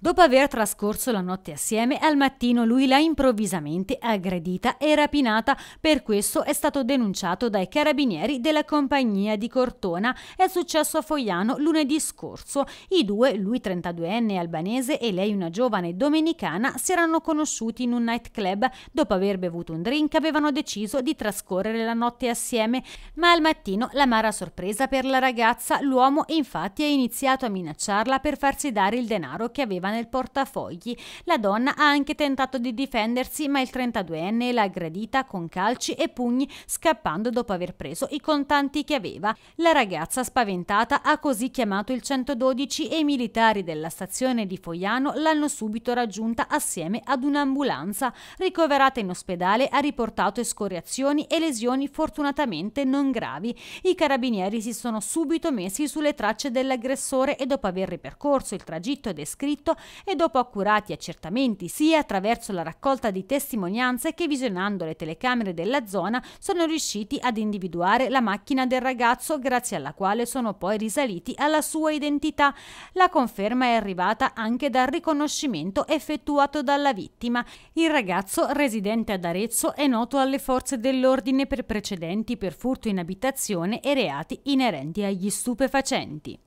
Dopo aver trascorso la notte assieme, al mattino lui l'ha improvvisamente aggredita e rapinata, per questo è stato denunciato dai carabinieri della compagnia di Cortona. È successo a Foiano lunedì scorso. I due, lui 32enne albanese e lei una giovane domenicana, si erano conosciuti in un nightclub. Dopo aver bevuto un drink avevano deciso di trascorrere la notte assieme, ma al mattino l'amara sorpresa per la ragazza, l'uomo infatti ha iniziato a minacciarla per farsi dare il denaro che aveva aveva nel portafogli. La donna ha anche tentato di difendersi, ma il 32enne l'ha aggredita con calci e pugni, scappando dopo aver preso i contanti che aveva. La ragazza spaventata ha così chiamato il 112 e i militari della stazione di Foiano l'hanno subito raggiunta assieme ad un'ambulanza. Ricoverata in ospedale ha riportato escoriazioni e lesioni fortunatamente non gravi. I carabinieri si sono subito messi sulle tracce dell'aggressore e dopo aver ripercorso il tragitto descritto e dopo accurati accertamenti sia attraverso la raccolta di testimonianze che visionando le telecamere della zona sono riusciti ad individuare la macchina del ragazzo grazie alla quale sono poi risaliti alla sua identità. La conferma è arrivata anche dal riconoscimento effettuato dalla vittima. Il ragazzo residente ad Arezzo è noto alle forze dell'ordine per precedenti per furto in abitazione e reati inerenti agli stupefacenti.